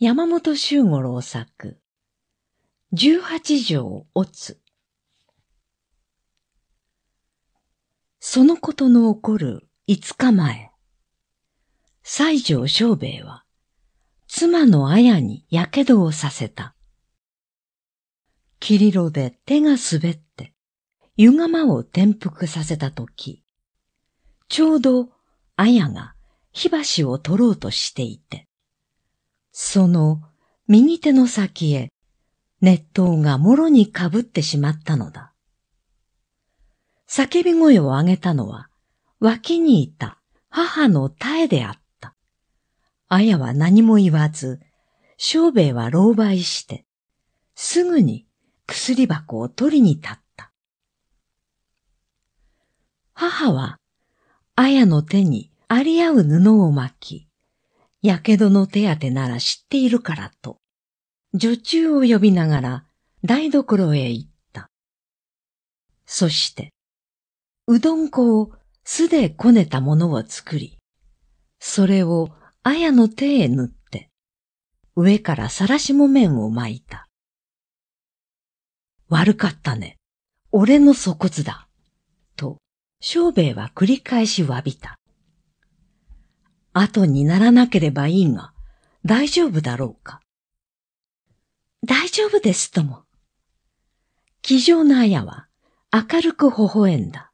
山本周五郎作、十八条おつ。そのことの起こる五日前、西条昌兵衛は、妻の綾に火傷をさせた。霧色で手が滑って、湯釜を転覆させたとき、ちょうど綾が火箸を取ろうとしていて、その右手の先へ熱湯がもろにかぶってしまったのだ。叫び声を上げたのは脇にいた母の耐であった。あやは何も言わず、小兵衛は狼狽して、すぐに薬箱を取りに立った。母は、あやの手にあり合う布を巻き、やけどの手当てなら知っているからと、女中を呼びながら台所へ行った。そして、うどん粉を素でこねたものを作り、それを綾の手へ塗って、上からさらしも面を巻いた。悪かったね。俺の粗骨だ。と、小兵衛は繰り返し詫びた。後にならなければいいが、大丈夫だろうか。大丈夫ですとも。気丈な綾は明るく微笑んだ。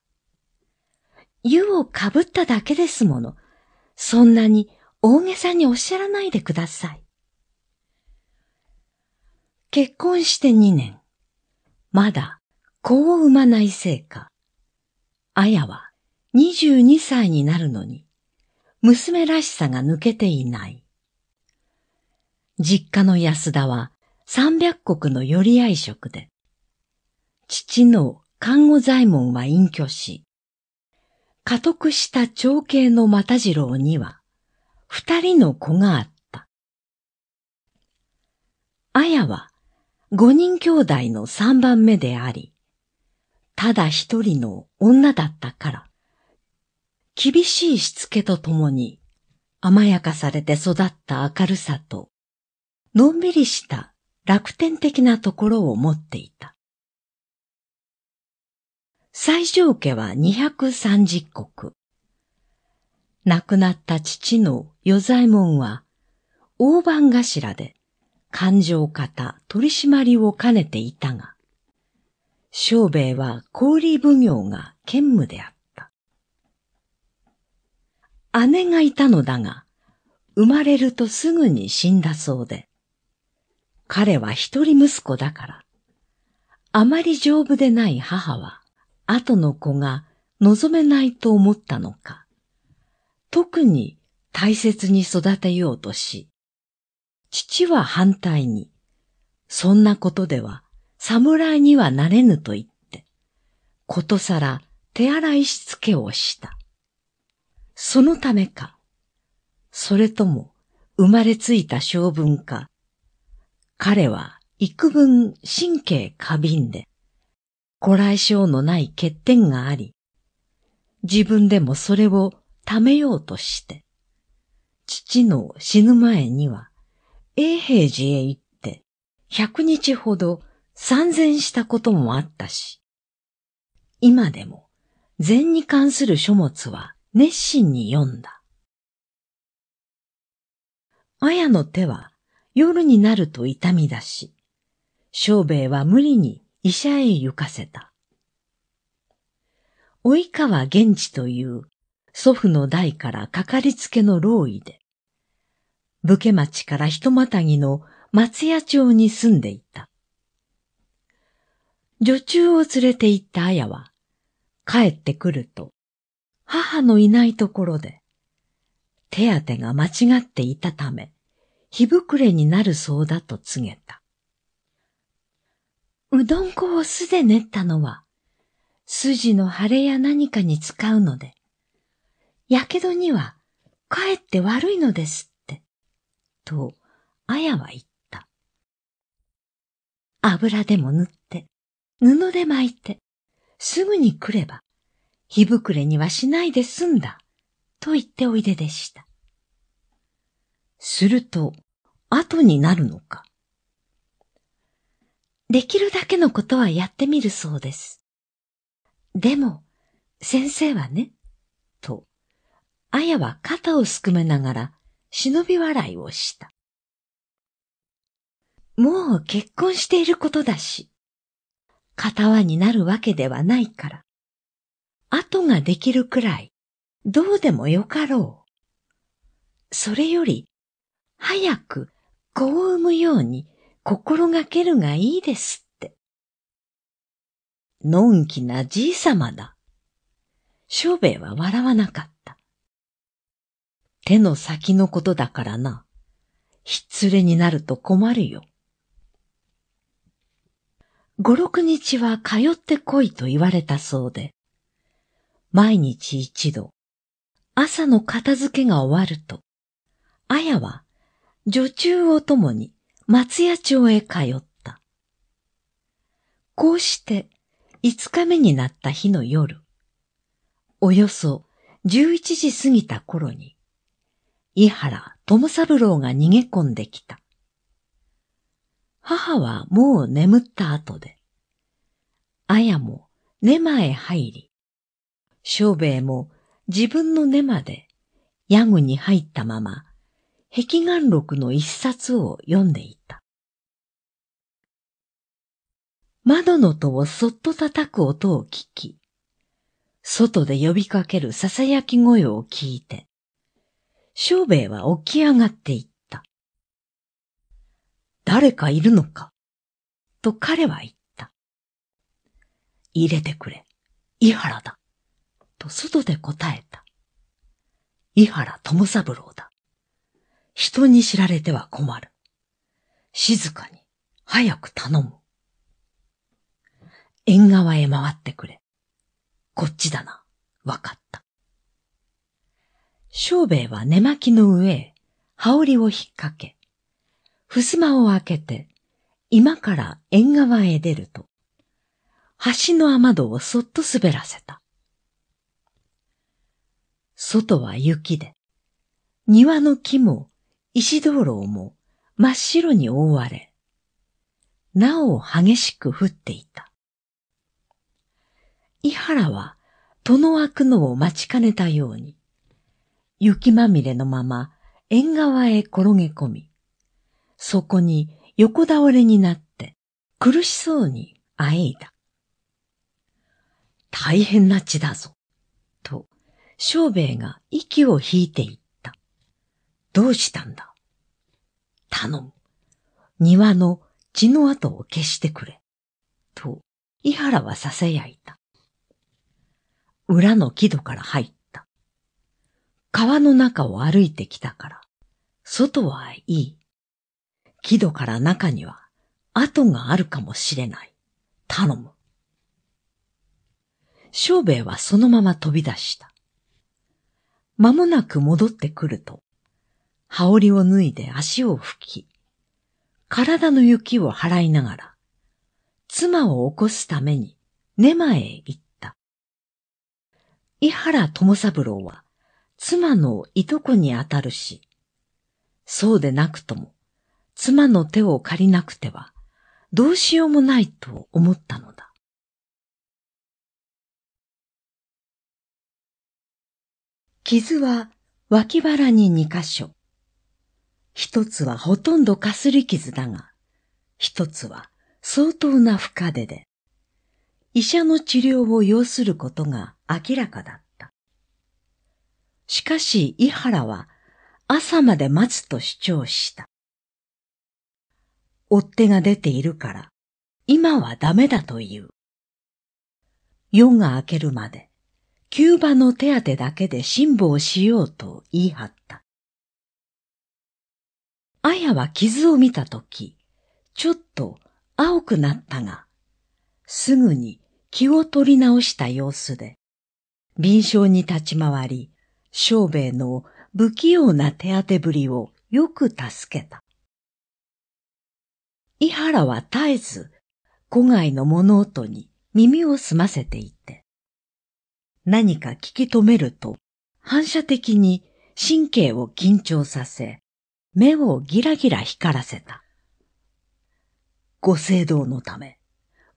湯をかぶっただけですもの。そんなに大げさにおっしゃらないでください。結婚して2年。まだ子を産まないせいか。綾は22歳になるのに、娘らしさが抜けていない。実家の安田は三百国の寄り合い職で、父の看護左衛門は隠居し、家督した長兄の又次郎には、二人の子があった。綾は五人兄弟の三番目であり、ただ一人の女だったから、厳しいしつけとともに、甘やかされて育った明るさと、のんびりした楽天的なところを持っていた。最上家は230国。亡くなった父の与左衛門は、大番頭で、勘定方取締りを兼ねていたが、小兵衛は氷奉行が兼務であっ姉がいたのだが、生まれるとすぐに死んだそうで、彼は一人息子だから、あまり丈夫でない母は、後の子が望めないと思ったのか、特に大切に育てようとし、父は反対に、そんなことでは侍にはなれぬと言って、ことさら手洗いしつけをした。そのためか、それとも生まれついた性分か、彼は幾分神経過敏で、古来性のない欠点があり、自分でもそれをためようとして、父の死ぬ前には、永平寺へ行って、百日ほど参禅したこともあったし、今でも禅に関する書物は熱心に読んだ。やの手は夜になると痛み出し、小兵衛は無理に医者へ行かせた。及川源氏という祖父の代からかかりつけの老医で、武家町から人またぎの松屋町に住んでいた。女中を連れて行った綾は、帰ってくると、母のいないところで、手当が間違っていたため、火膨れになるそうだと告げた。うどん粉を酢で練ったのは、筋の腫れや何かに使うので、やけどにはかえって悪いのですって、と、あやは言った。油でも塗って、布で巻いて、すぐに来れば、火ぶくれにはしないで済んだ、と言っておいででした。すると、後になるのか。できるだけのことはやってみるそうです。でも、先生はね、と、あやは肩をすくめながら、忍び笑いをした。もう結婚していることだし、片輪になるわけではないから、後ができるくらい、どうでもよかろう。それより、早く子を産むように心がけるがいいですって。のんきなじいさまだ。し兵べは笑わなかった。手の先のことだからな。失礼になると困るよ。五六日は通ってこいと言われたそうで、毎日一度、朝の片付けが終わると、あやは女中を共に松屋町へ通った。こうして五日目になった日の夜、およそ十一時過ぎた頃に、井原智三郎が逃げ込んできた。母はもう眠った後で、あやも寝間へ入り、小兵衛も自分の根までヤグに入ったまま、壁眼録の一冊を読んでいた。窓の戸をそっと叩く音を聞き、外で呼びかける囁き声を聞いて、小兵衛は起き上がっていった。誰かいるのかと彼は言った。入れてくれ。井原だ。と外で答えた。井原友三郎だ。人に知られては困る。静かに、早く頼む。縁側へ回ってくれ。こっちだな。わかった。小兵衛は寝巻きの上へ、羽織を引っ掛け、襖を開けて、今から縁側へ出ると、橋の雨戸をそっと滑らせた。外は雪で、庭の木も石灯籠も真っ白に覆われ、なお激しく降っていた。伊原は戸の開くのを待ちかねたように、雪まみれのまま縁側へ転げ込み、そこに横倒れになって苦しそうにあえいだ。大変な血だぞ。小兵衛が息を引いていった。どうしたんだ頼む。庭の血の跡を消してくれ。と、伊原は囁いた。裏の木戸から入った。川の中を歩いてきたから、外はいい。木戸から中には跡があるかもしれない。頼む。小兵衛はそのまま飛び出した。間もなく戻ってくると、羽織を脱いで足を拭き、体の雪を払いながら、妻を起こすために根間へ行った。伊原友三郎は、妻のいとこにあたるし、そうでなくとも、妻の手を借りなくては、どうしようもないと思ったのだ。傷は脇腹に2箇所。一つはほとんどかすり傷だが、一つは相当な深手で、医者の治療を要することが明らかだった。しかし、井原は朝まで待つと主張した。追っ手が出ているから、今はダメだという。夜が明けるまで、急場の手当だけで辛抱しようと言い張った。あやは傷を見たとき、ちょっと青くなったが、すぐに気を取り直した様子で、臨床に立ち回り、小兵衛の不器用な手当てぶりをよく助けた。伊原は絶えず、古外の物音に耳を澄ませていて、何か聞き止めると、反射的に神経を緊張させ、目をギラギラ光らせた。ご聖堂のため、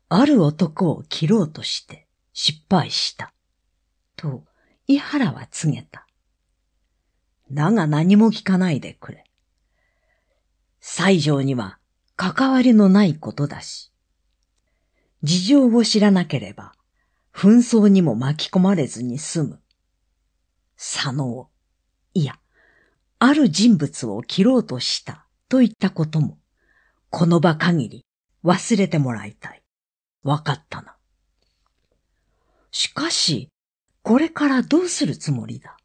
ある男を切ろうとして失敗した。と、伊原は告げた。だが何も聞かないでくれ。西条には関わりのないことだし、事情を知らなければ紛争にも巻き込まれずに済む。佐野を、いや、ある人物を切ろうとしたといったことも、この場限り忘れてもらいたい。わかったな。しかし、これからどうするつもりだ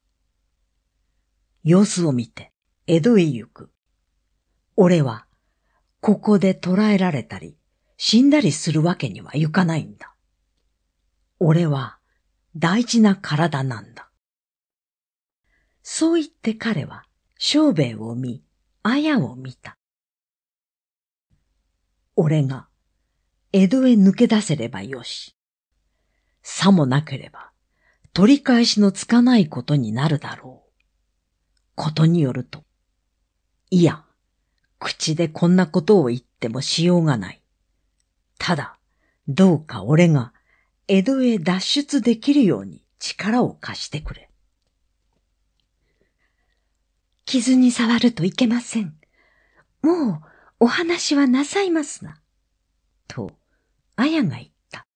様子を見て、江戸へ行く。俺は、ここで捕らえられたり、死んだりするわけにはいかないんだ。俺は大事な体なんだ。そう言って彼は小兵衛を見、綾を見た。俺が江戸へ抜け出せればよし。さもなければ取り返しのつかないことになるだろう。ことによると、いや、口でこんなことを言ってもしようがない。ただ、どうか俺が江戸へ脱出できるように力を貸してくれ。傷に触るといけません。もうお話はなさいますな。と、あやが言った。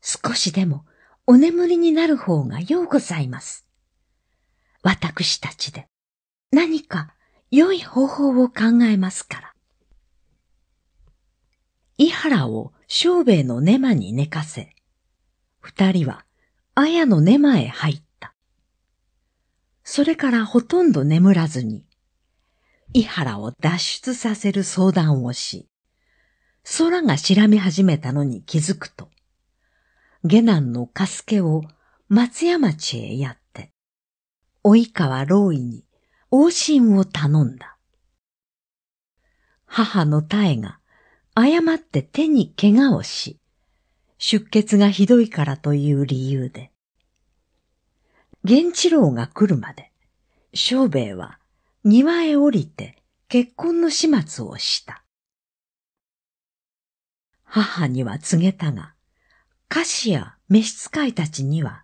少しでもお眠りになる方がようございます。私たちで何か良い方法を考えますから。伊原を小兵衛の根間に寝かせ、二人は綾の根間へ入った。それからほとんど眠らずに、伊原を脱出させる相談をし、空が白み始めたのに気づくと、下男のカスケを松屋町へやって、及川老医に往診を頼んだ。母の妙が誤って手に怪我をし、出血がひどいからという理由で、源一郎が来るまで、小兵衛は庭へ降りて結婚の始末をした。母には告げたが、菓子や召使いたちには、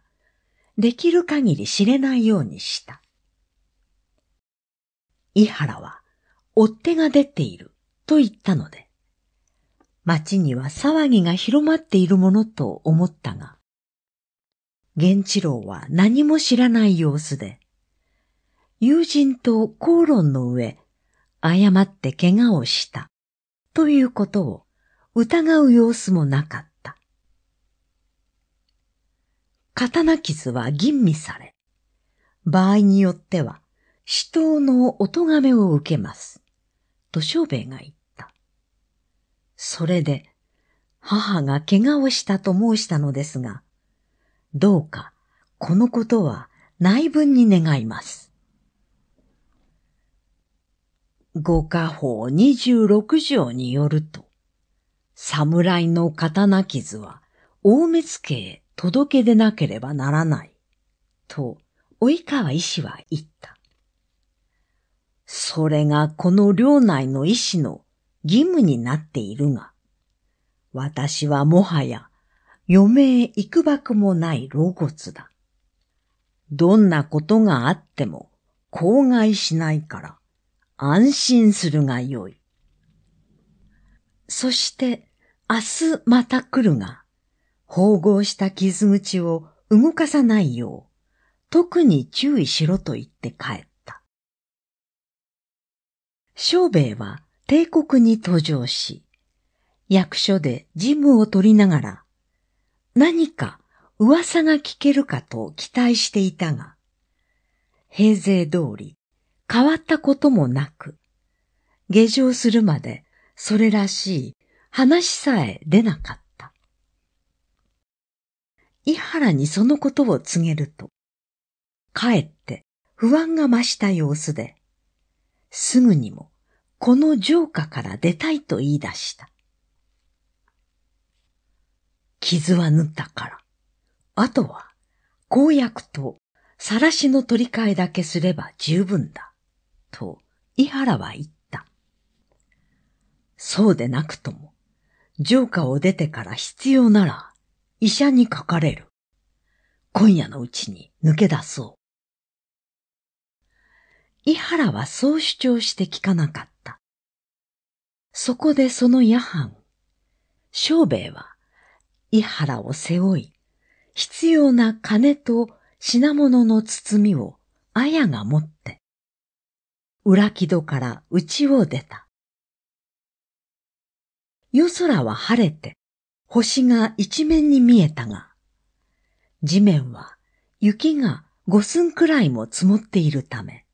できる限り知れないようにした。井原は、追っ手が出ていると言ったので、町には騒ぎが広まっているものと思ったが、源一郎は何も知らない様子で、友人と口論の上、誤って怪我をした、ということを疑う様子もなかった。刀傷は吟味され、場合によっては死闘のお咎めを受けます、と小兵が言った。それで、母が怪我をしたと申したのですが、どうかこのことは内分に願います。五家法二十六条によると、侍の刀傷は大目付へ届け出なければならない、と及川医師は言った。それがこの領内の医師の義務になっているが、私はもはや余命幾ばくもない露骨だ。どんなことがあっても口外しないから安心するがよい。そして明日また来るが、縫合した傷口を動かさないよう、特に注意しろと言って帰った。小兵衛は帝国に登場し、役所で事務を取りながら、何か噂が聞けるかと期待していたが、平勢通り変わったこともなく、下場するまでそれらしい話さえ出なかった。伊原にそのことを告げると、かえって不安が増した様子で、すぐにもこの城下から出たいと言い出した。傷は縫ったから、あとは公約と晒しの取り替えだけすれば十分だ、と伊原は言った。そうでなくとも、城下を出てから必要なら医者にかかれる。今夜のうちに抜け出そう。伊原はそう主張して聞かなかった。そこでその夜半、小兵衛は、伊原を背負い、必要な金と品物の包みを、綾が持って、裏木戸から内を出た。夜空は晴れて、星が一面に見えたが、地面は雪が五寸くらいも積もっているため、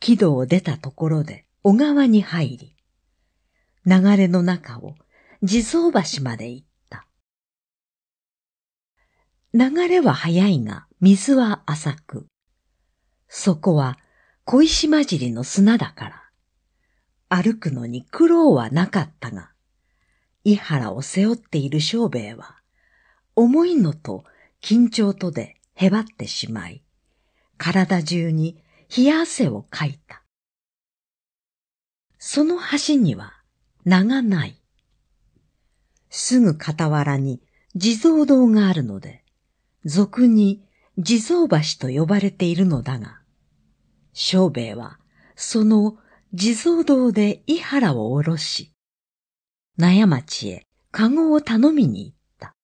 木戸を出たところで小川に入り、流れの中を地蔵橋まで行った。流れは速いが水は浅く、そこは小石混じりの砂だから、歩くのに苦労はなかったが、伊原を背負っている小兵衛は、重いのと緊張とでへばってしまい、体中に冷や汗をかいた。その橋にはがない。すぐ傍らに地蔵堂があるので、俗に地蔵橋と呼ばれているのだが、小兵衛はその地蔵堂で伊原を下ろし、納町へ籠を頼みに行った。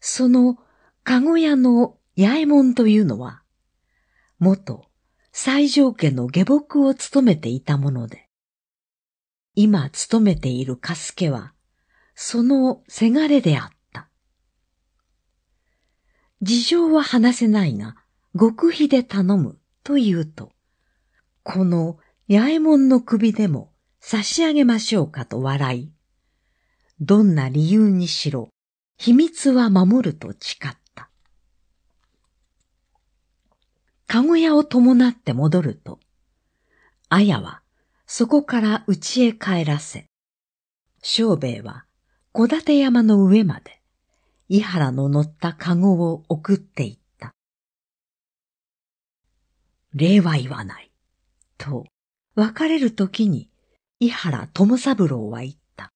その籠屋の八重門というのは、元西条家の下僕を務めていたもので、今勤めているカスケは、そのせがれであった。事情は話せないが、極秘で頼むと言うと、この八重門の首でも差し上げましょうかと笑い、どんな理由にしろ、秘密は守ると誓った。かごやを伴って戻ると、あやはそこから家へ帰らせ、小兵衛は小立山の上まで、伊原の乗った籠を送っていった。礼は言わない。と、別れる時に、伊原友三郎は言った。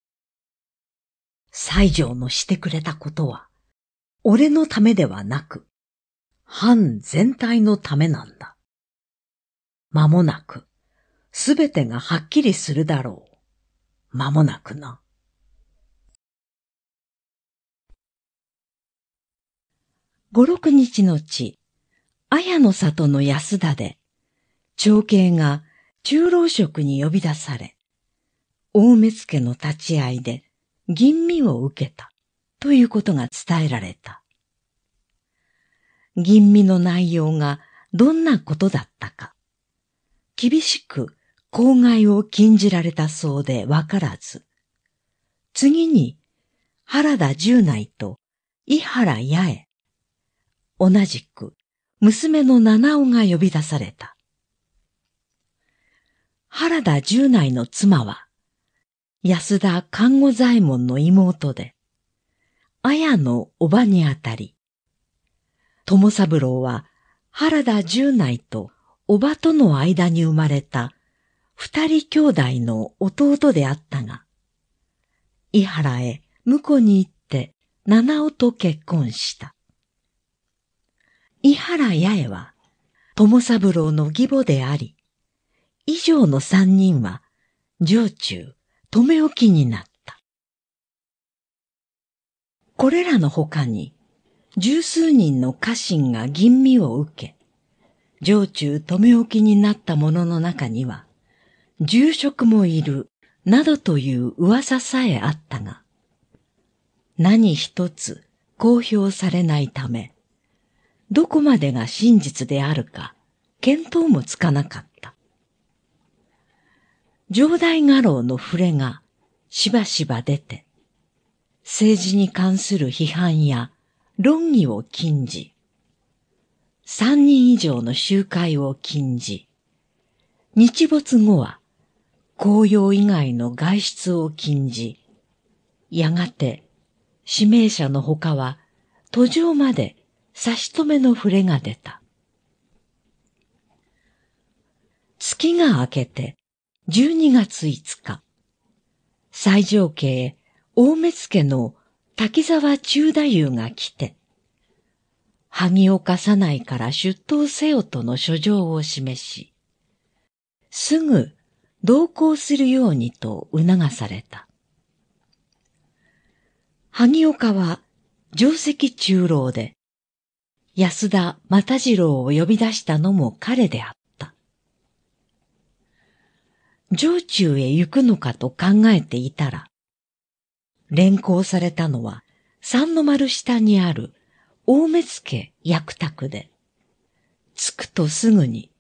西条のしてくれたことは、俺のためではなく、藩全体のためなんだ。間もなく、すべてがはっきりするだろう。まもなくな。五六日のち、綾の里の安田で、長兄が中老職に呼び出され、大目付の立ち合いで吟味を受けたということが伝えられた。吟味の内容がどんなことだったか、厳しく公害を禁じられたそうでわからず、次に原田十内と井原八重、同じく娘の七尾が呼び出された。原田十内の妻は、安田看護左衛門の妹で、綾のおばにあたり、友三郎は原田十内とおばとの間に生まれた二人兄弟の弟であったが、伊原へ婿に行って七尾と結婚した。伊原八重は、友三郎の義母であり、以上の三人は、上中、留置になった。これらの他に、十数人の家臣が吟味を受け、上中留置になった者の中には、住職もいる、などという噂さえあったが、何一つ公表されないため、どこまでが真実であるか、見当もつかなかった。上代画廊の触れがしばしば出て、政治に関する批判や論議を禁じ、三人以上の集会を禁じ、日没後は公用以外の外出を禁じ、やがて指名者のほかは途上まで差し止めの触れが出た。月が明けて12月5日、最上家大目付の滝沢中太夫が来て、萩岡さないから出頭せよとの書状を示し、すぐ同行するようにと促された。萩岡は定石中老で、安田又次郎を呼び出したのも彼であった。上中へ行くのかと考えていたら、連行されたのは三の丸下にある大目付役宅で、着くとすぐに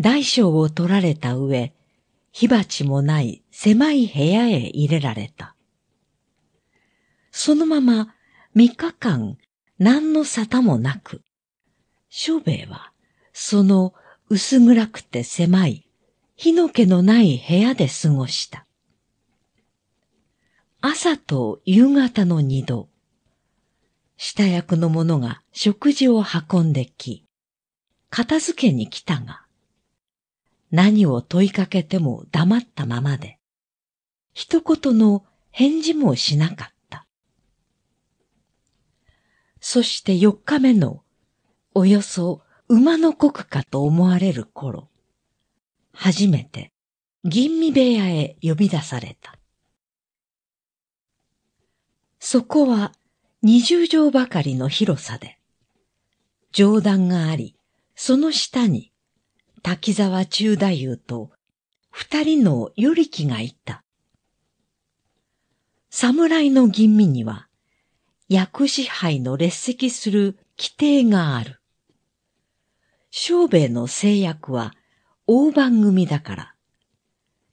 大小を取られた上、火鉢もない狭い部屋へ入れられた。そのまま3日間何の沙汰もなく、小兵衛はその薄暗くて狭い火の気のない部屋で過ごした。朝と夕方の二度、下役の者が食事を運んでき、片付けに来たが、何を問いかけても黙ったままで、一言の返事もしなかった。そして四日目の、およそ馬の国かと思われる頃、初めて吟味部屋へ呼び出された。そこは二十畳ばかりの広さで、上段があり、その下に滝沢中太夫と二人の与力がいた。侍の吟味には、薬支配の列席する規定がある。小兵衛の制約は大番組だから、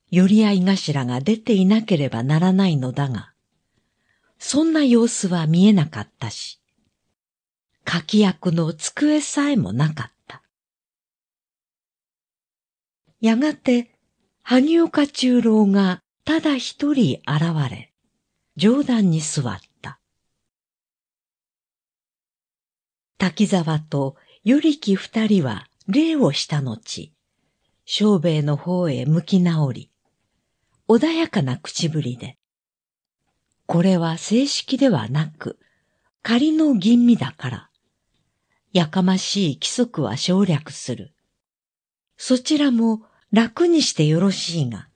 寄り合い頭が出ていなければならないのだが、そんな様子は見えなかったし、書き役の机さえもなかった。やがて、萩岡中郎がただ一人現れ、上段に座った。滝沢と与力二人は礼をした後、小兵衛の方へ向き直り、穏やかな口ぶりで、これは正式ではなく、仮の吟味だから、やかましい規則は省略する。そちらも楽にしてよろしいが、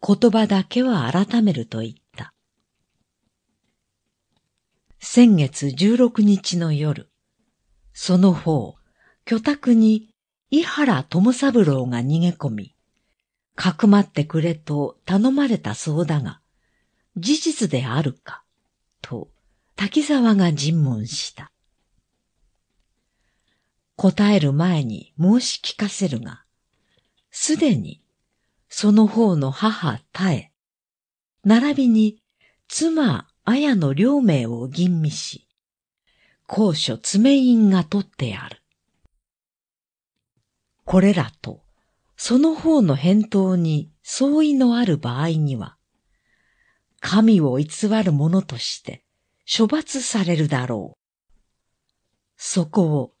言葉だけは改めると言った。先月16日の夜、その方、居宅に井原友三郎が逃げ込み、かくまってくれと頼まれたそうだが、事実であるか、と滝沢が尋問した。答える前に申し聞かせるが、すでにその方の母たえ、並びに妻綾の両名を吟味し、高所爪印が取ってある。これらと、その方の返答に相違のある場合には、神を偽る者として処罰されるだろう。そこを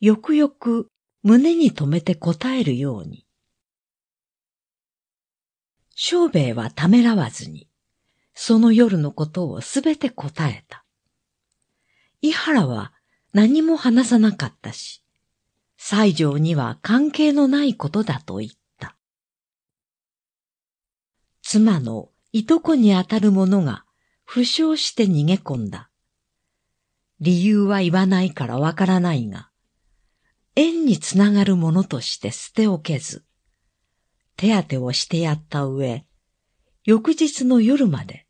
よくよく胸に留めて答えるように、小兵衛はためらわずに、その夜のことをすべて答えた。伊原は何も話さなかったし、西条には関係のないことだと言った。妻のいとこにあたる者が負傷して逃げ込んだ。理由は言わないからわからないが、縁につながるものとして捨ておけず、手当てをしてやった上、翌日の夜まで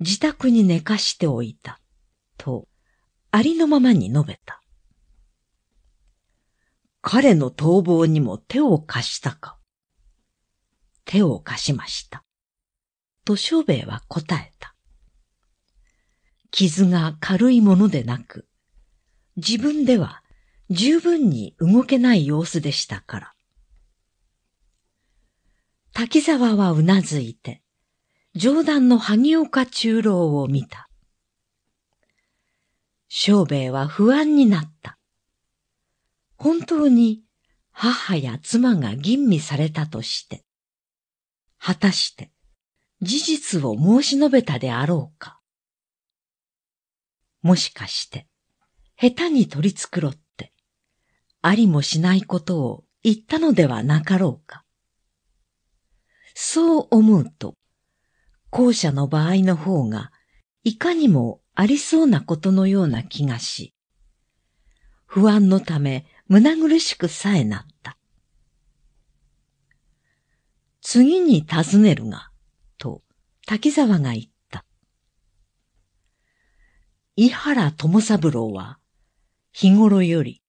自宅に寝かしておいた、と、ありのままに述べた。彼の逃亡にも手を貸したか。手を貸しました。と小兵衛は答えた。傷が軽いものでなく、自分では十分に動けない様子でしたから、滝沢はうなずいて、上段の萩岡中郎を見た。小兵衛は不安になった。本当に母や妻が吟味されたとして、果たして事実を申し述べたであろうか。もしかして、下手に取り繕って、ありもしないことを言ったのではなかろうか。そう思うと、後者の場合の方が、いかにもありそうなことのような気がし、不安のため胸苦しくさえなった。次に尋ねるが、と滝沢が言った。伊原友三郎は、日頃より、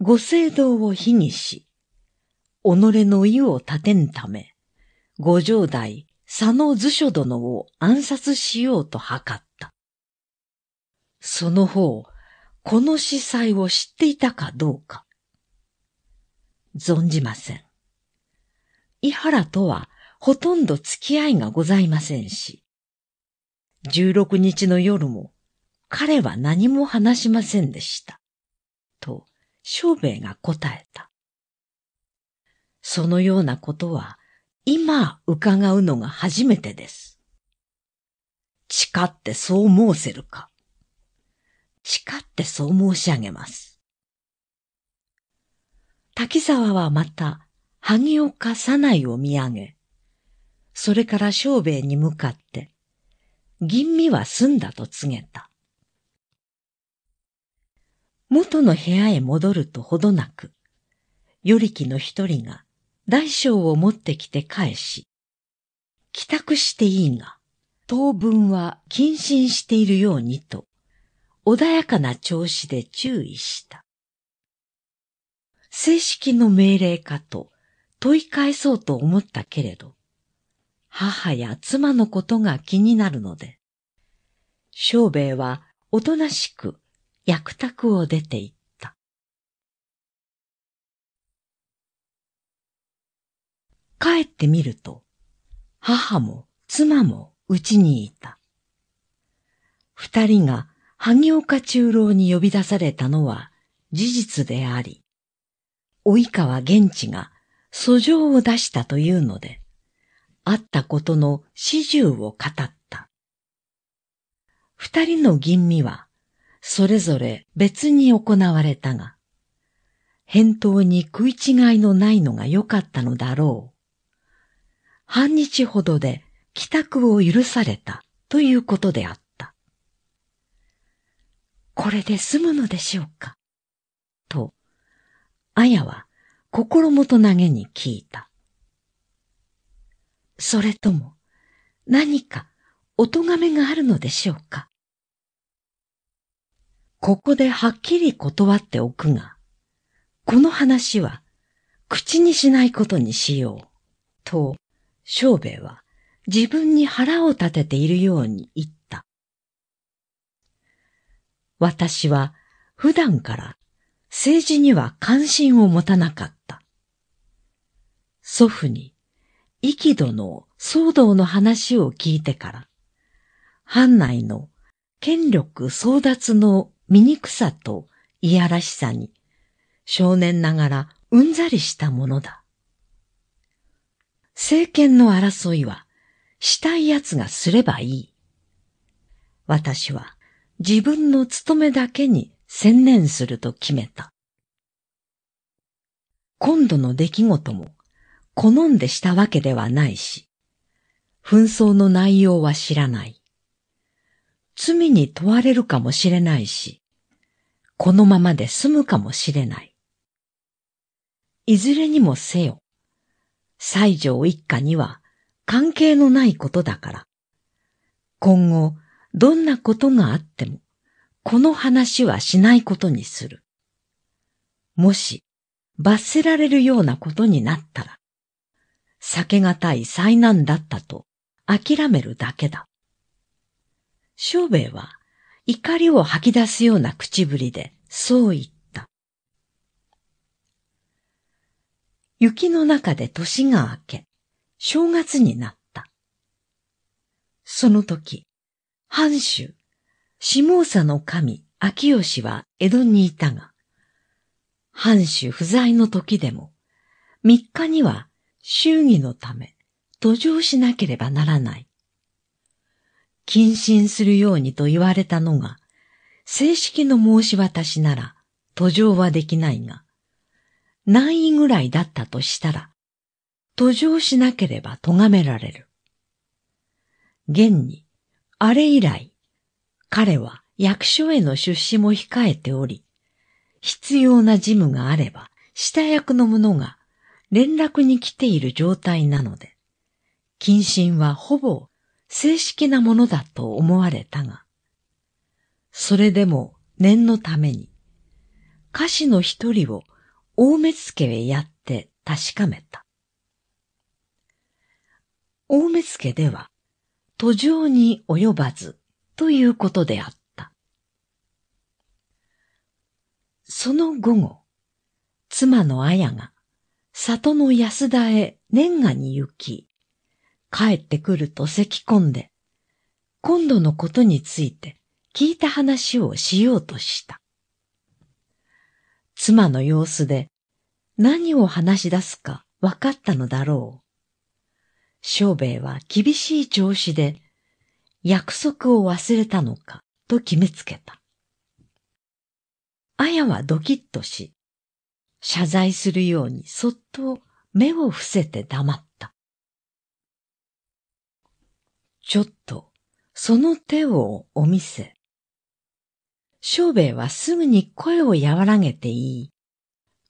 ご聖堂を火にし、己の意を立てんため、五条代佐野図書殿を暗殺しようと図った。その方、この司祭を知っていたかどうか。存じません。伊原とはほとんど付き合いがございませんし、16日の夜も彼は何も話しませんでした。と、小兵衛が答えた。そのようなことは今伺うのが初めてです。誓ってそう申せるか。誓ってそう申し上げます。滝沢はまた、萩岡さないを見上げ、それから小兵衛に向かって、吟味は済んだと告げた。元の部屋へ戻るとほどなく、よりきの一人が大小を持ってきて返し、帰宅していいが、当分は謹慎しているようにと、穏やかな調子で注意した。正式の命令かと問い返そうと思ったけれど、母や妻のことが気になるので、小兵衛はおとなしく役宅を出て行帰ってみると、母も妻もうちにいた。二人が萩岡中郎に呼び出されたのは事実であり、及川現地が訴状を出したというので、あったことの始終を語った。二人の吟味は、それぞれ別に行われたが、返答に食い違いのないのが良かったのだろう。半日ほどで帰宅を許されたということであった。これで済むのでしょうかと、あやは心もと投げに聞いた。それとも何かお咎めがあるのでしょうかここではっきり断っておくが、この話は口にしないことにしよう、と小兵衛は自分に腹を立てているように言った。私は普段から政治には関心を持たなかった。祖父に、幾度の騒動の話を聞いてから、藩内の権力争奪の醜さといやらしさに、少年ながらうんざりしたものだ。政権の争いは、したい奴がすればいい。私は自分の務めだけに専念すると決めた。今度の出来事も好んでしたわけではないし、紛争の内容は知らない。罪に問われるかもしれないし、このままで済むかもしれない。いずれにもせよ、西条一家には関係のないことだから。今後、どんなことがあっても、この話はしないことにする。もし、罰せられるようなことになったら、避けがたい災難だったと諦めるだけだ。小兵衛は怒りを吐き出すような口ぶりでそう言った。雪の中で年が明け、正月になった。その時、藩主、下総の神、秋吉は江戸にいたが、藩主不在の時でも、3日には祝儀のため、途上しなければならない。謹慎するようにと言われたのが、正式の申し渡しなら、途上はできないが、何位ぐらいだったとしたら、途上しなければ咎められる。現に、あれ以来、彼は役所への出資も控えており、必要な事務があれば、下役の者が連絡に来ている状態なので、謹慎はほぼ正式なものだと思われたが、それでも念のために、歌詞の一人を大目付へやって確かめた。大目付では、途上に及ばずということであった。その午後、妻の綾が、里の安田へ年賀に行き、帰ってくると咳き込んで、今度のことについて聞いた話をしようとした。妻の様子で何を話し出すか分かったのだろう。小兵衛は厳しい調子で約束を忘れたのかと決めつけた。あやはドキッとし、謝罪するようにそっと目を伏せて黙った。ちょっとその手をお見せ。小兵衛はすぐに声を和らげて言い、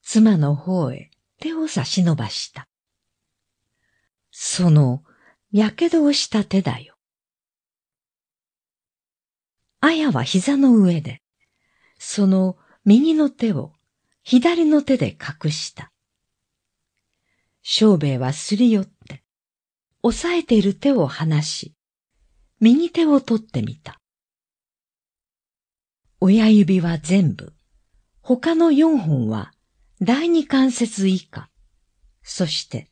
妻の方へ手を差し伸ばした。その、やけどをした手だよ。あやは膝の上で、その右の手を左の手で隠した。小兵衛はすり寄って、押さえている手を離し、右手を取ってみた。親指は全部。他の4本は第二関節以下。そして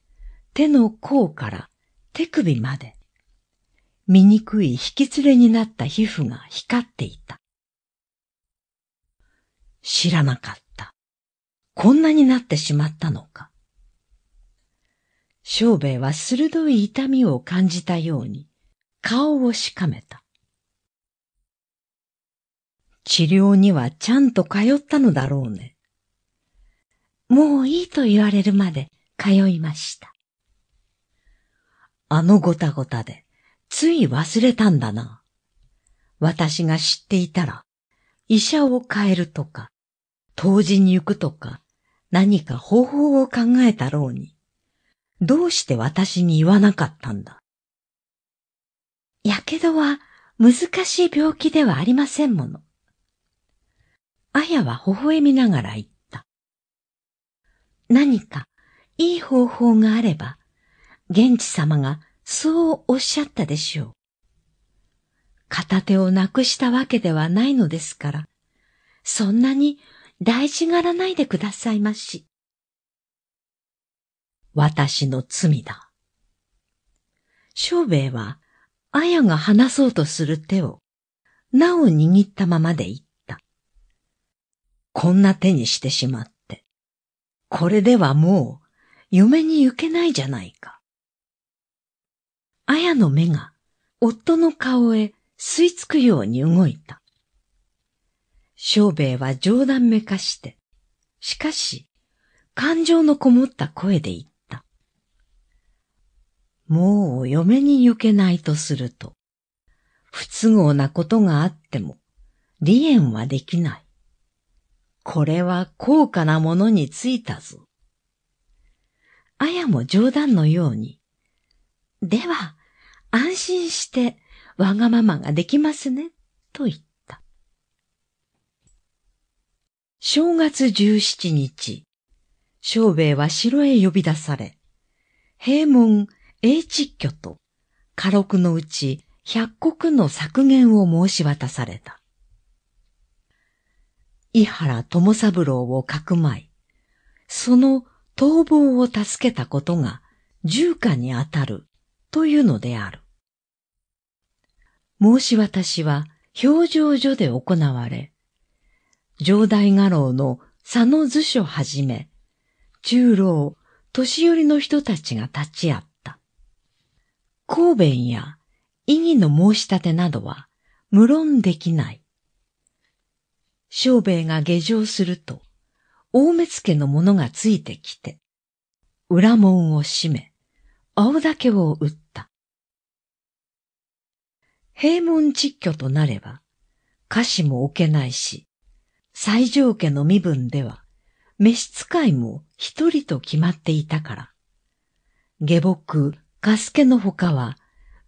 手の甲から手首まで。醜い引き連れになった皮膚が光っていた。知らなかった。こんなになってしまったのか。小兵衛は鋭い痛みを感じたように顔をしかめた。治療にはちゃんと通ったのだろうね。もういいと言われるまで通いました。あのごたごたで、つい忘れたんだな。私が知っていたら、医者を変えるとか、当時に行くとか、何か方法を考えたろうに、どうして私に言わなかったんだ。やけどは難しい病気ではありませんもの。あやは微笑みながら言った。何かいい方法があれば、現地様がそうおっしゃったでしょう。片手をなくしたわけではないのですから、そんなに大事がらないでくださいまし。私の罪だ。小兵衛は、綾が話そうとする手を、なお握ったままで言っこんな手にしてしまって。これではもう、嫁に行けないじゃないか。綾の目が、夫の顔へ吸い付くように動いた。小兵衛は冗談めかして、しかし、感情のこもった声で言った。もう嫁に行けないとすると、不都合なことがあっても、離縁はできない。これは高価なものについたぞ。あやも冗談のように、では、安心してわがままができますね、と言った。正月17日、正兵衛は城へ呼び出され、平門英知居と家禄のうち百国の削減を申し渡された。井原友三郎をかくまい、その逃亡を助けたことが重家にあたるというのである。申し渡しは表情所で行われ、上代画廊の佐野図書はじめ、中老、年寄りの人たちが立ち会った。公弁や異議の申し立てなどは無論できない。小兵衛が下城すると、大目付の者がついてきて、裏門を閉め、青竹を打った。平門実居となれば、家臣も置けないし、最上家の身分では、召使いも一人と決まっていたから、下僕、ガスケの他は、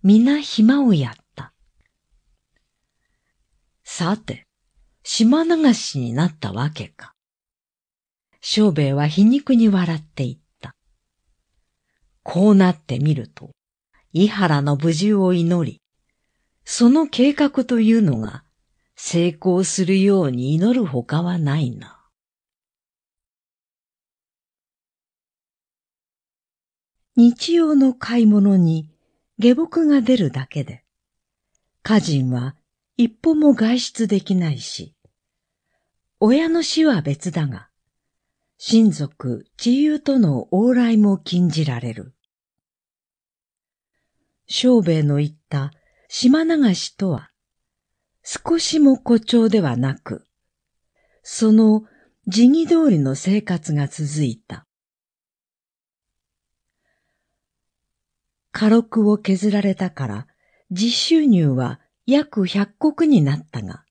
皆暇をやった。さて、島流しになったわけか。小兵衛は皮肉に笑っていった。こうなってみると、伊原の無事を祈り、その計画というのが成功するように祈るほかはないな。日曜の買い物に下僕が出るだけで、家人は一歩も外出できないし、親の死は別だが、親族、知友との往来も禁じられる。小兵衛の言った島流しとは、少しも誇張ではなく、その辞儀通りの生活が続いた。家禄を削られたから、実収入は約百国になったが、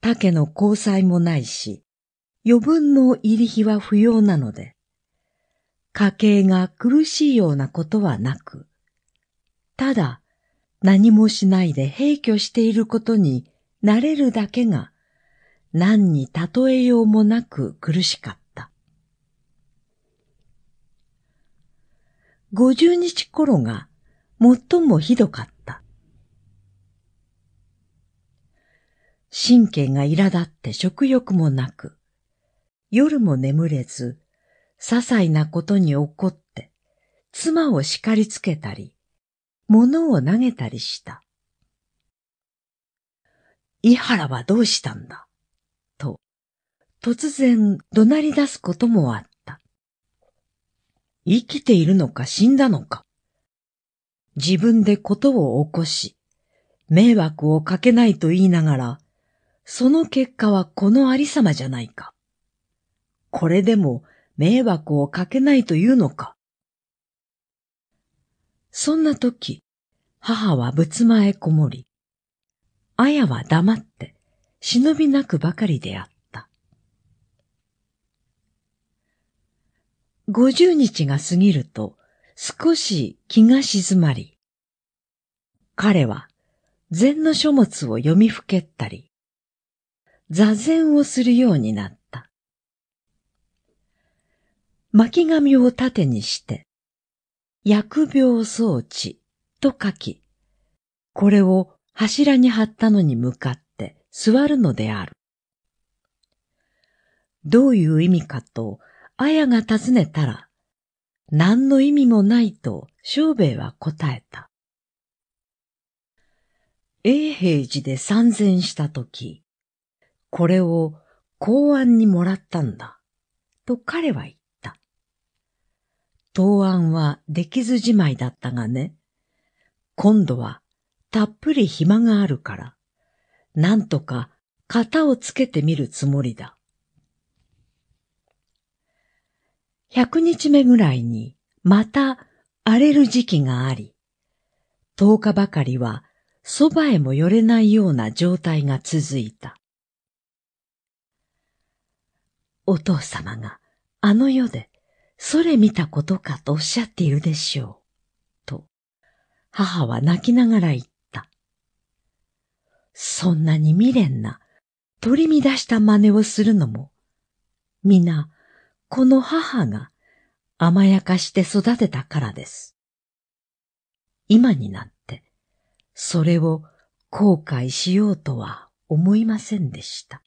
竹の交際もないし、余分の入り費は不要なので、家計が苦しいようなことはなく、ただ何もしないで閉居していることに慣れるだけが何に例えようもなく苦しかった。五十日頃が最もひどかった。神経が苛立って食欲もなく、夜も眠れず、些細なことに怒って、妻を叱りつけたり、物を投げたりした。井原はどうしたんだと、突然怒鳴り出すこともあった。生きているのか死んだのか。自分でことを起こし、迷惑をかけないと言いながら、その結果はこのありさまじゃないか。これでも迷惑をかけないというのか。そんな時、母は仏間へこもり、綾は黙って忍びなくばかりであった。五十日が過ぎると少し気が静まり、彼は禅の書物を読みふけったり、座禅をするようになった。巻紙を縦にして、薬病装置と書き、これを柱に貼ったのに向かって座るのである。どういう意味かと、綾が尋ねたら、何の意味もないと小兵衛は答えた。永平寺で参禅したとき、これを公安にもらったんだ、と彼は言った。答案はできずじまいだったがね、今度はたっぷり暇があるから、なんとか型をつけてみるつもりだ。百日目ぐらいにまた荒れる時期があり、10日ばかりはそばへも寄れないような状態が続いた。お父様があの世でそれ見たことかとおっしゃっているでしょう。と、母は泣きながら言った。そんなに未練な取り乱した真似をするのも、皆、この母が甘やかして育てたからです。今になって、それを後悔しようとは思いませんでした。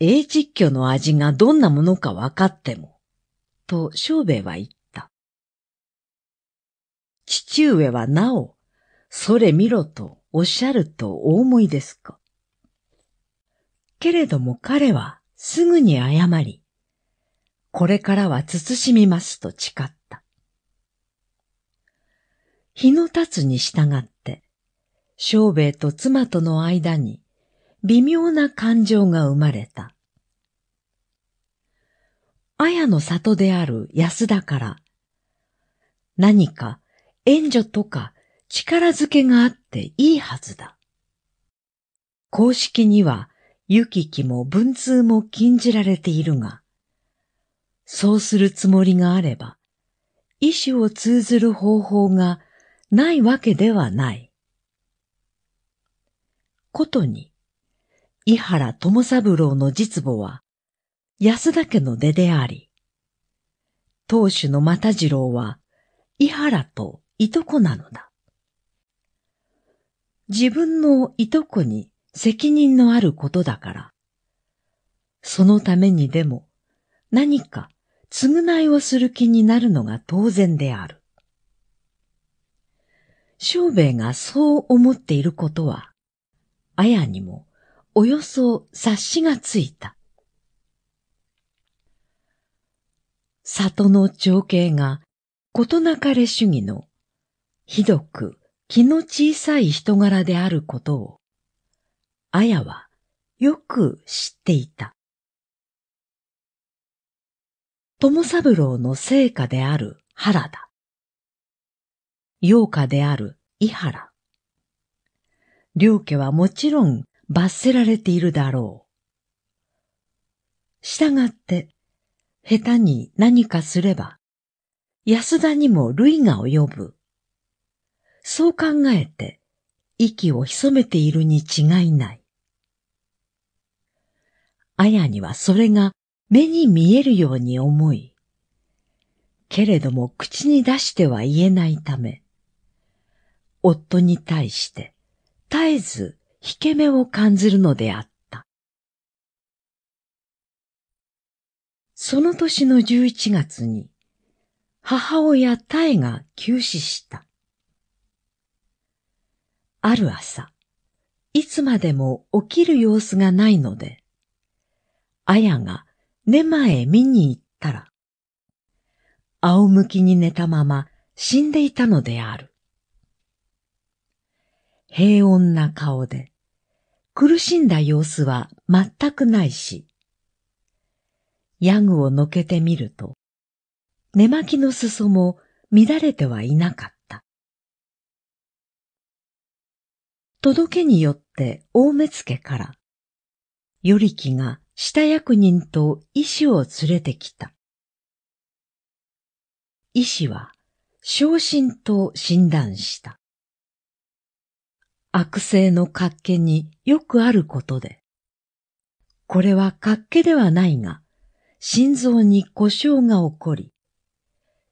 英実況の味がどんなものか分かっても、と小兵衛は言った。父上はなお、それ見ろとおっしゃるとお思いですか。けれども彼はすぐに謝り、これからは慎みますと誓った。日の経つに従って、小兵衛と妻との間に微妙な感情が生まれた。綾の里である安田から、何か援助とか力づけがあっていいはずだ。公式には、行き来も文通も禁じられているが、そうするつもりがあれば、意志を通ずる方法がないわけではない。ことに、伊原智三郎の実母は、安田家の出であり、当主の又次郎は、伊原といとこなのだ。自分のいとこに責任のあることだから、そのためにでも何か償いをする気になるのが当然である。正兵衛がそう思っていることは、綾にもおよそ察しがついた。里の情景が事なかれ主義のひどく気の小さい人柄であることを、あやはよく知っていた。友三郎の成果である原田。陽家である伊原。両家はもちろん罰せられているだろう。従って、下手に何かすれば、安田にも類が及ぶ。そう考えて、息を潜めているに違いない。綾にはそれが目に見えるように思い、けれども口に出しては言えないため、夫に対して絶えず引け目を感じるのであった。その年の11月に、母親タエが急死した。ある朝、いつまでも起きる様子がないので、あやが寝前見に行ったら、仰向きに寝たまま死んでいたのである。平穏な顔で、苦しんだ様子は全くないし、ヤグをのけてみると、寝巻きの裾も乱れてはいなかった。届けによって大目付から、りきが下役人と医師を連れてきた。医師は昇進と診断した。悪性の活気によくあることで、これは活気ではないが、心臓に故障が起こり、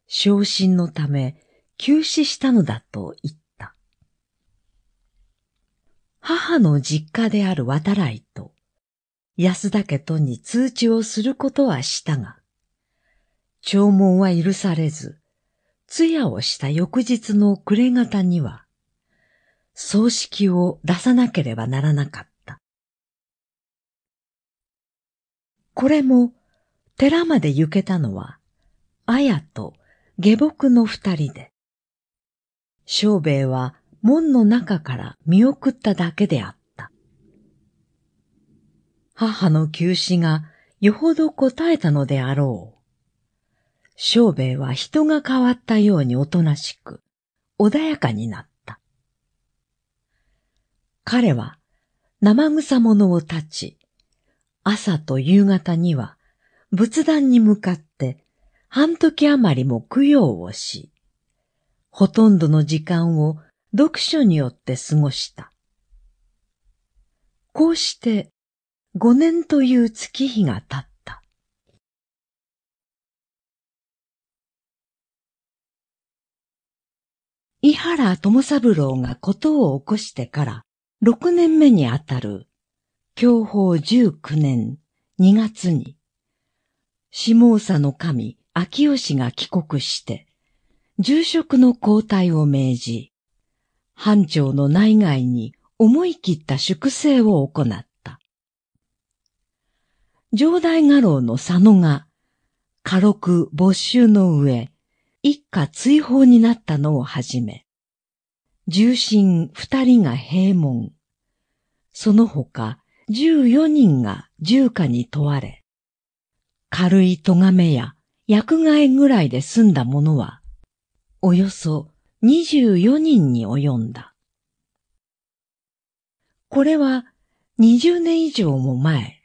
昇進のため急死したのだと言った。母の実家である渡来と、安田家とに通知をすることはしたが、弔問は許されず、通夜をした翌日の暮れ方には、葬式を出さなければならなかった。これも寺まで行けたのは、綾と下僕の二人で、小兵衛は門の中から見送っただけであった。母の休止がよほど答えたのであろう。小兵衛は人が変わったようにおとなしく、穏やかになった。彼は生草者を立ち、朝と夕方には仏壇に向かって半時余りも供養をし、ほとんどの時間を読書によって過ごした。こうして五年という月日が経った。伊原友三郎が事を起こしてから6年目にあたる、享保19年2月に、下総の神、秋吉が帰国して、住職の交代を命じ、藩庁の内外に思い切った粛清を行った。上代画廊の佐野が、家禄没収の上、一家追放になったのをはじめ、重臣二人が閉門。その他十四人が重火に問われ、軽い咎めや薬害ぐらいで済んだ者は、およそ二十四人に及んだ。これは二十年以上も前、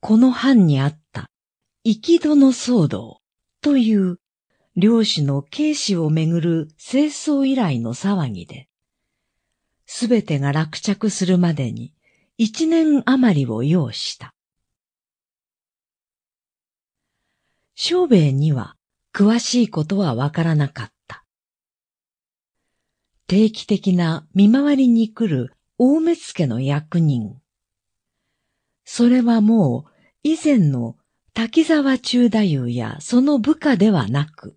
この藩にあった生き戸の騒動という漁師の軽視をめぐる清掃以来の騒ぎで、すべてが落着するまでに一年余りを要した。小兵衛には詳しいことはわからなかった。定期的な見回りに来る大目付の役人。それはもう以前の滝沢中太夫やその部下ではなく、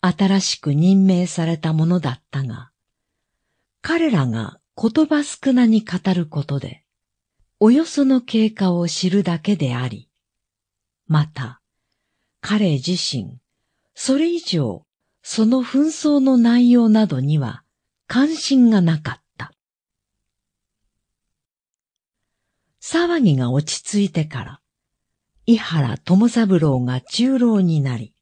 新しく任命されたものだったが、彼らが言葉少なに語ることで、およその経過を知るだけであり、また、彼自身、それ以上、その紛争の内容などには関心がなかった。騒ぎが落ち着いてから、伊原友三郎が中老になり、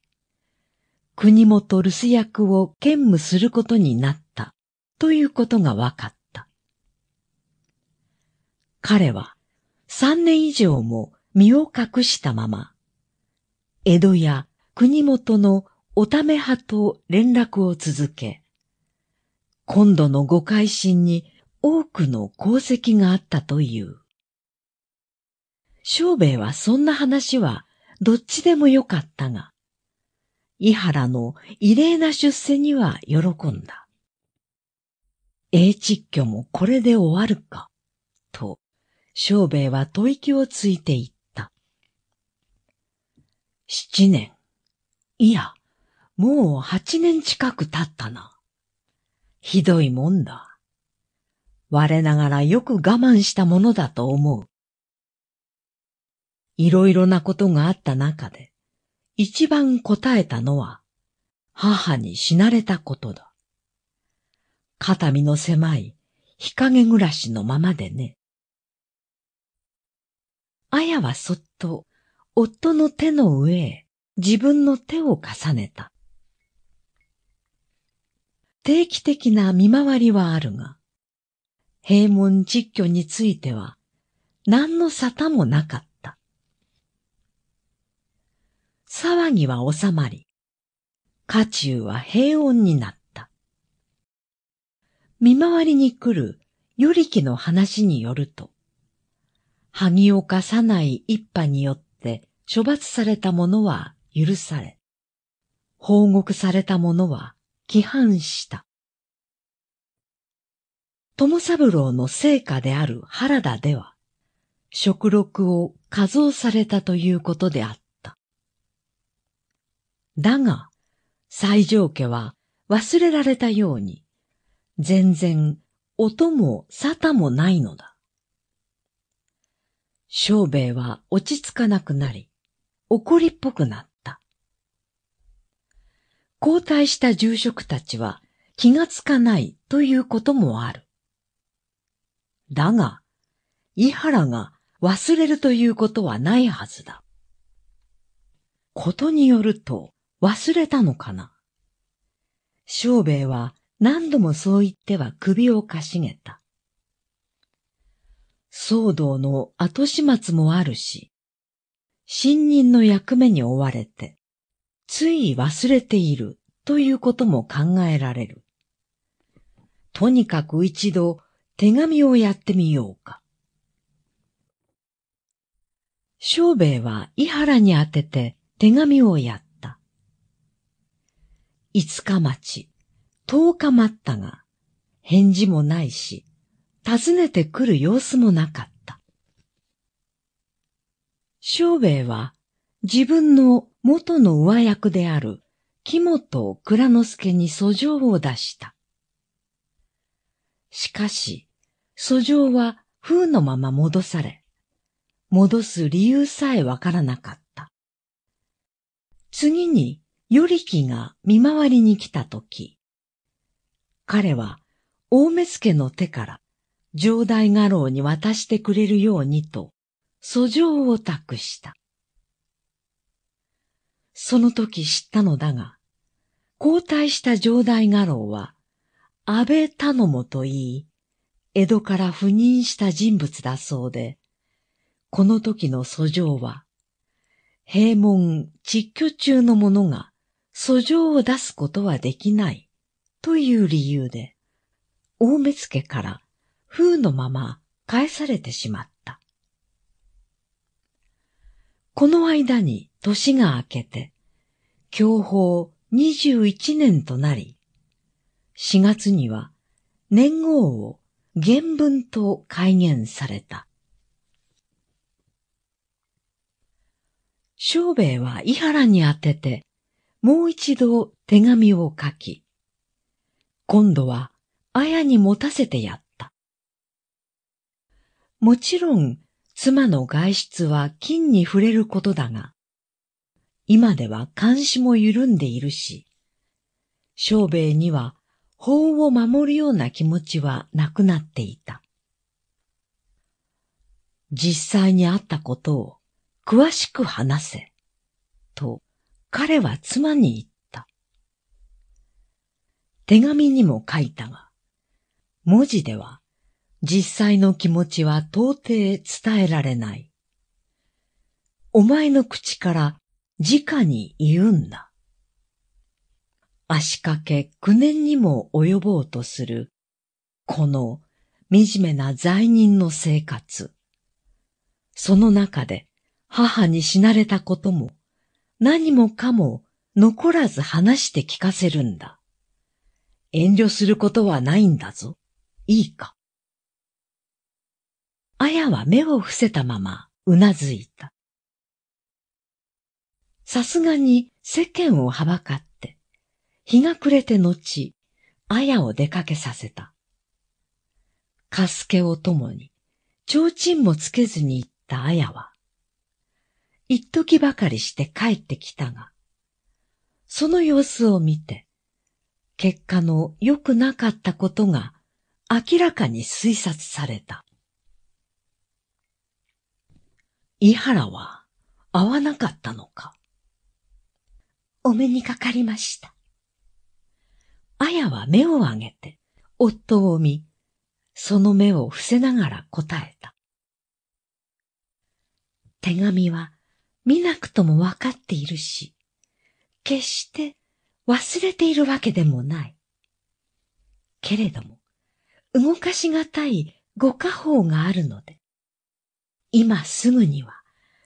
国元留守役を兼務することになった。ということが分かった。彼は三年以上も身を隠したまま、江戸や国元のおため派と連絡を続け、今度のご改心に多くの功績があったという。小兵衛はそんな話はどっちでもよかったが、伊原の異例な出世には喜んだ。英知挙もこれで終わるか、と、小兵衛は吐息をついていった。七年。いや、もう八年近く経ったな。ひどいもんだ。我ながらよく我慢したものだと思う。いろいろなことがあった中で、一番答えたのは、母に死なれたことだ。肩身の狭い日陰暮らしのままでね。あやはそっと夫の手の上へ自分の手を重ねた。定期的な見回りはあるが、平門実居については何の沙汰もなかった。騒ぎは収まり、家中は平穏になった。見回りに来るよりきの話によると、萩岡さない一派によって処罰された者は許され、報告された者は規範した。友三郎の成果である原田では、食録を加造されたということであった。だが、西条家は忘れられたように、全然音も沙汰もないのだ。小兵衛は落ち着かなくなり、怒りっぽくなった。交代した住職たちは気がつかないということもある。だが、伊原が忘れるということはないはずだ。ことによると忘れたのかな。小兵衛は何度もそう言っては首をかしげた。騒動の後始末もあるし、新任の役目に追われて、つい忘れているということも考えられる。とにかく一度手紙をやってみようか。小兵衛は伊原に宛てて手紙をやった。五日町、10日待ったが、返事もないし、訪ねてくる様子もなかった。小兵衛は自分の元の上役である木本倉之助に訴状を出した。しかし、訴状は風のまま戻され、戻す理由さえわからなかった。次に、よりきが見回りに来たとき、彼は大目付の手から上代画廊に渡してくれるようにと訴状を託した。その時知ったのだが、交代した上代画廊は安倍頼もと言い、江戸から赴任した人物だそうで、この時の訴状は、平門、実居中の者が訴状を出すことはできないという理由で、大目付から風のまま返されてしまった。この間に年が明けて、享保21年となり、4月には年号を原文と改元された。小兵衛は伊原に宛てて、もう一度手紙を書き、今度は、綾に持たせてやった。もちろん、妻の外出は金に触れることだが、今では監視も緩んでいるし、小兵衛には法を守るような気持ちはなくなっていた。実際にあったことを詳しく話せ、と彼は妻に言った。手紙にも書いたが、文字では実際の気持ちは到底伝えられない。お前の口から直に言うんだ。足掛け九年にも及ぼうとする、この惨めな罪人の生活。その中で母に死なれたことも何もかも残らず話して聞かせるんだ。遠慮することはないんだぞ。いいか。あやは目を伏せたまま、うなずいた。さすがに世間をはばかって、日が暮れて後、あやを出かけさせた。かすけをともに、ちょうちんもつけずに行ったあやは、一時ばかりして帰ってきたが、その様子を見て、結果の良くなかったことが明らかに推察された。井原は会わなかったのかお目にかかりました。綾は目を上げて夫を見、その目を伏せながら答えた。手紙は見なくともわかっているし、決して忘れているわけでもない。けれども、動かしがたいご家宝があるので、今すぐには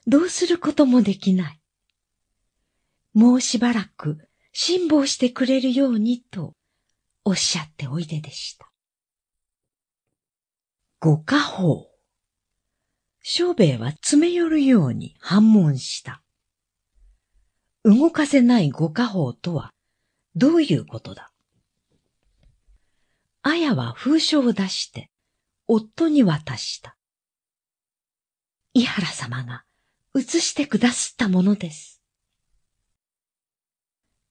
どうすることもできない。もうしばらく辛抱してくれるようにとおっしゃっておいででした。ご家宝。小兵衛は詰め寄るように反問した。動かせないご家宝とはどういうことだあやは封書を出して、夫に渡した。伊原様が写してくだすったものです。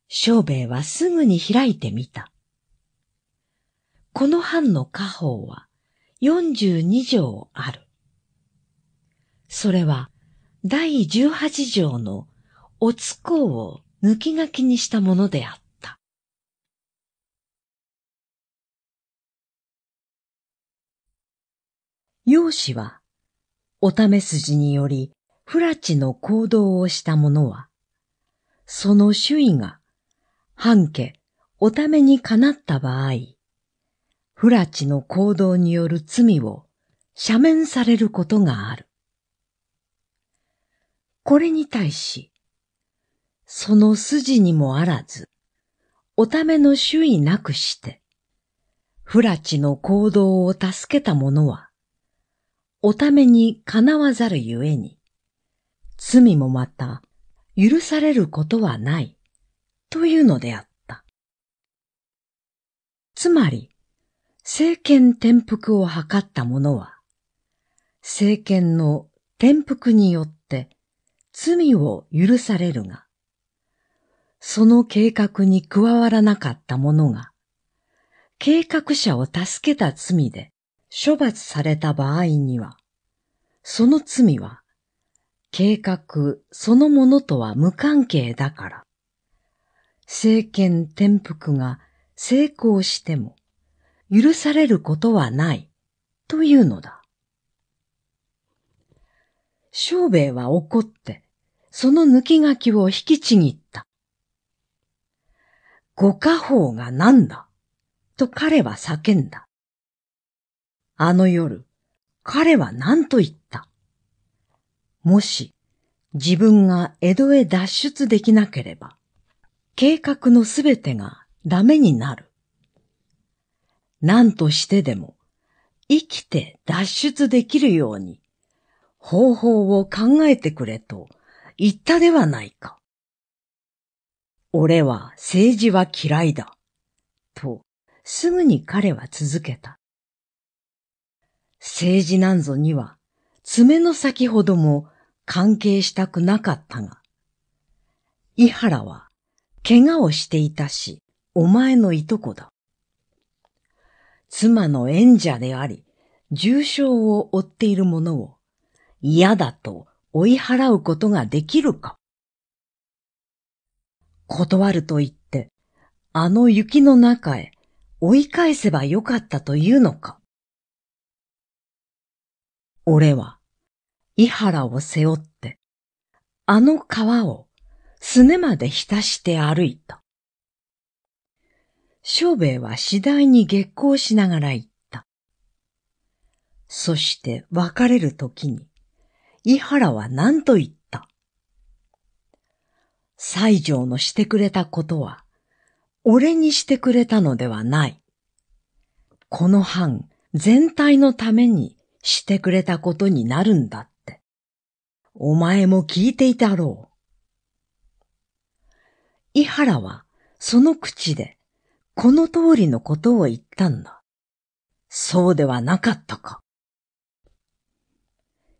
小兵衛はすぐに開いてみた。この藩の家宝は42条ある。それは第18条のおつこうを抜き書きにしたものであった。容姿は、おため筋により、フラチの行動をした者は、その周囲が、半家、おためにかなった場合、フラチの行動による罪を、赦免されることがある。これに対し、その筋にもあらず、おための周囲なくして、フラチの行動を助けた者は、おためにかなわざるゆえに、罪もまた許されることはない、というのであった。つまり、政権転覆を図った者は、政権の転覆によって罪を許されるが、その計画に加わらなかった者が、計画者を助けた罪で処罰された場合には、その罪は計画そのものとは無関係だから、政権転覆が成功しても許されることはないというのだ。小兵衛は怒って、その抜き書きを引きちぎった。ご家宝が何だと彼は叫んだ。あの夜、彼は何と言ったもし、自分が江戸へ脱出できなければ、計画のすべてがダメになる。何としてでも、生きて脱出できるように、方法を考えてくれと言ったではないか。俺は政治は嫌いだ。と、すぐに彼は続けた。政治なんぞには爪の先ほども関係したくなかったが、伊原は怪我をしていたし、お前のいとこだ。妻の縁者であり、重傷を負っている者を嫌だと追い払うことができるか断ると言って、あの雪の中へ追い返せばよかったというのか俺は、イ原を背負って、あの川をすねまで浸して歩いた。小兵衛は次第に激光しながら言った。そして別れる時に、伊原は何と言った。西条のしてくれたことは、俺にしてくれたのではない。この藩全体のためにしてくれたことになるんだって。お前も聞いていたろう。伊原はその口でこの通りのことを言ったんだ。そうではなかったか。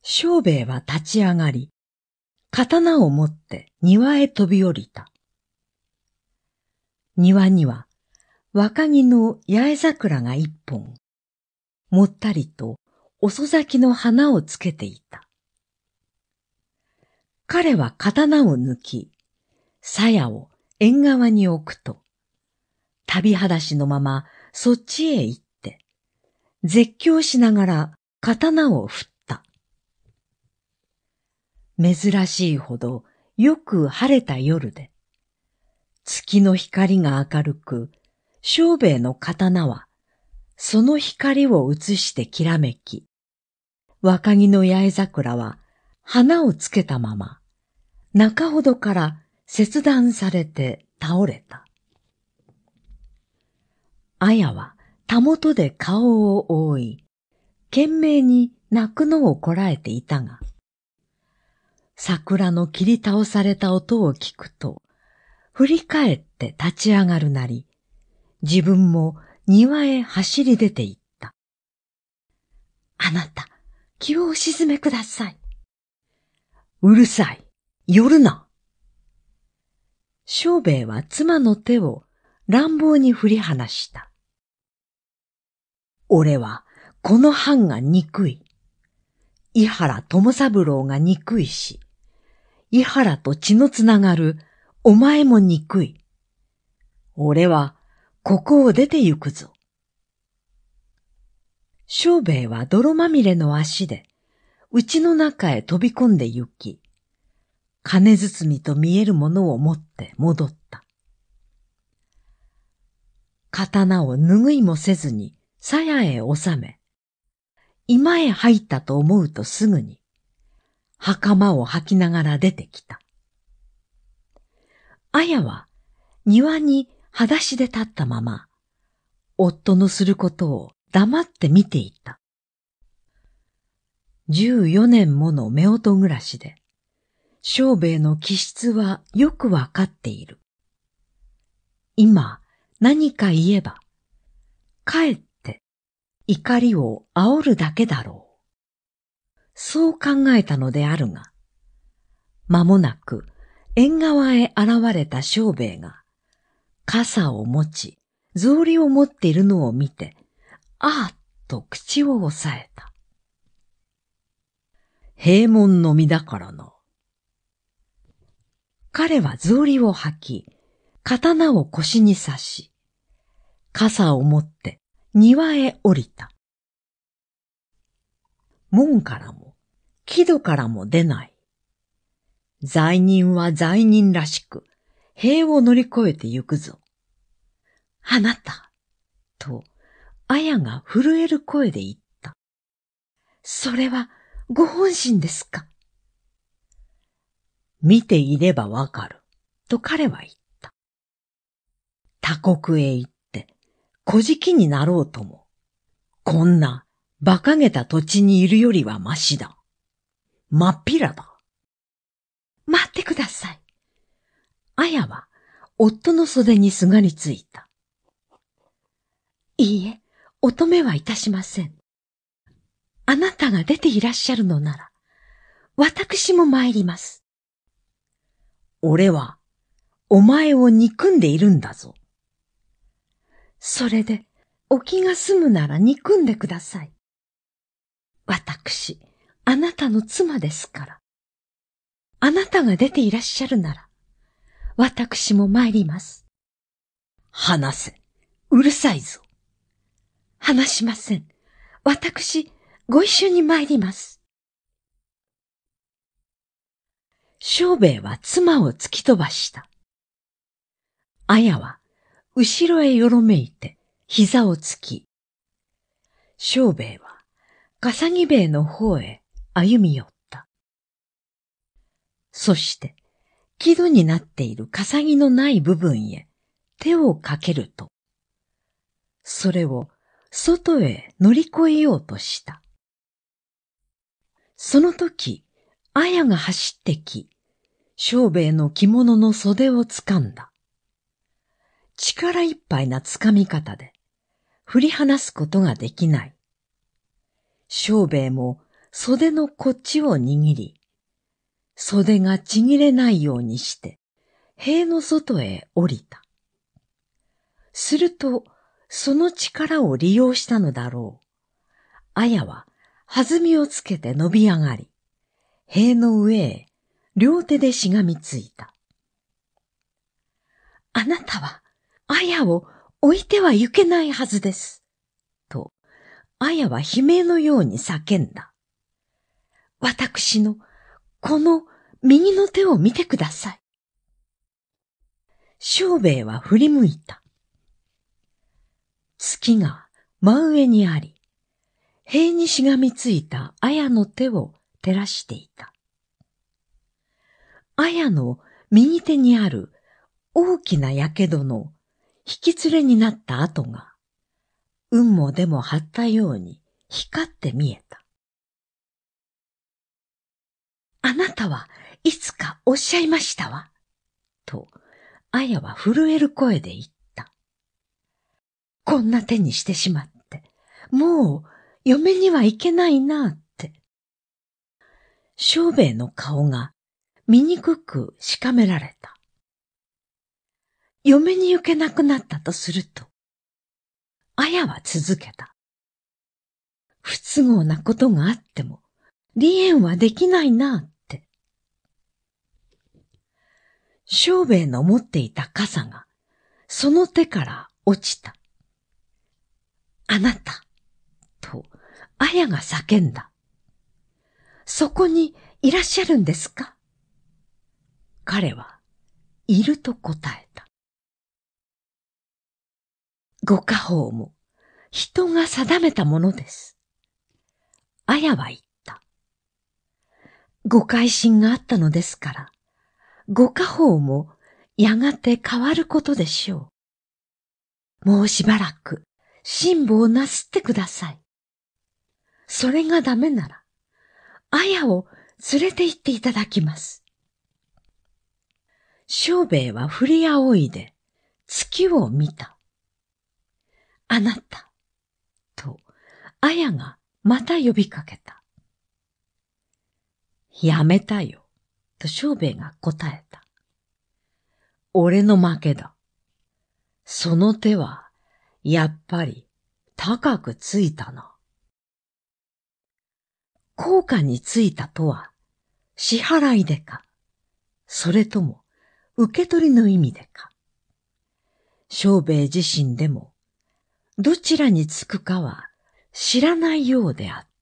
小兵衛は立ち上がり、刀を持って庭へ飛び降りた。庭には若木の八重桜が一本、もったりと遅咲きの花をつけていた。彼は刀を抜き、鞘を縁側に置くと、旅裸足のままそっちへ行って、絶叫しながら刀を振った。珍しいほどよく晴れた夜で、月の光が明るく、小兵衛の刀はその光を映してきらめき、若木の八重桜は花をつけたまま、中ほどから切断されて倒れた。綾はたもとで顔を覆い、懸命に泣くのをこらえていたが、桜の切り倒された音を聞くと、振り返って立ち上がるなり、自分も庭へ走り出ていった。あなた、気をお沈めください。うるさい。寄るな。小兵衛は妻の手を乱暴に振り離した。俺はこの藩が憎い。伊原友三郎が憎いし、伊原と血のつながるお前も憎い。俺はここを出て行くぞ。小兵衛は泥まみれの足で、うちの中へ飛び込んで行き、金包みと見えるものを持って戻った。刀を拭いもせずに鞘へ収め、今へ入ったと思うとすぐに、袴を履きながら出てきた。あやは庭に裸足で立ったまま、夫のすることを黙って見ていた。14年もの夫婦暮らしで、小兵衛の気質はよくわかっている。今何か言えば、かえって怒りを煽るだけだろう。そう考えたのであるが、間もなく縁側へ現れた小兵衛が、傘を持ち、草履を持っているのを見て、ああと口を押さえた。平門の身だからな。彼は草履を履き、刀を腰に刺し、傘を持って庭へ降りた。門からも、木戸からも出ない。罪人は罪人らしく、塀を乗り越えて行くぞ。あなた、とあやが震える声で言った。それはご本心ですか見ていればわかる、と彼は言った。他国へ行って、小じになろうとも、こんな馬鹿げた土地にいるよりはましだ。まっぴらだ。待ってください。あやは、夫の袖にすがりついた。いいえ、お止めはいたしません。あなたが出ていらっしゃるのなら、私も参ります。俺は、お前を憎んでいるんだぞ。それで、お気が済むなら憎んでください。私、あなたの妻ですから。あなたが出ていらっしゃるなら、私も参ります。話せ、うるさいぞ。話しません。私、ご一緒に参ります。小兵衛は妻を突き飛ばした。綾は、後ろへよろめいて、膝をつき、小兵衛は、笠木兵衛の方へ歩み寄った。そして、木戸になっている笠木のない部分へ手をかけると、それを外へ乗り越えようとした。その時、あやが走ってき、小兵衛の着物の袖を掴んだ。力いっぱいな掴み方で、振り離すことができない。小兵衛も袖のこっちを握り、袖がちぎれないようにして、塀の外へ降りた。すると、その力を利用したのだろう。あやは弾みをつけて伸び上がり、塀の上へ両手でしがみついた。あなたは、あやを置いてはいけないはずです。と、あやは悲鳴のように叫んだ。私の、この右の手を見てください。小兵衛は振り向いた。月が真上にあり、塀にしがみついた綾の手を照らしていた。綾の右手にある大きな火傷の引き連れになった跡が、雲もでも張ったように光って見えた。あなたはいつかおっしゃいましたわ。と、綾は震える声で言った。こんな手にしてしまって、もう嫁にはいけないなって。小兵衛の顔が醜くしかめられた。嫁に行けなくなったとすると、綾は続けた。不都合なことがあっても、離縁はできないなって。小兵衛の持っていた傘が、その手から落ちた。あなた、と、あやが叫んだ。そこにいらっしゃるんですか彼は、いると答えた。ご家宝も、人が定めたものです。あやは言った。ご戒心があったのですから、ご家宝もやがて変わることでしょう。もうしばらく辛抱なすってください。それがダメなら、あやを連れて行っていただきます。小兵いは振り仰いで月を見た。あなた、と、あやがまた呼びかけた。やめたよ、と小兵いが答えた。俺の負けだ。その手はやっぱり高くついたな。効果についたとは、支払いでか、それとも受け取りの意味でか。小兵自身でも、どちらにつくかは知らないようであった。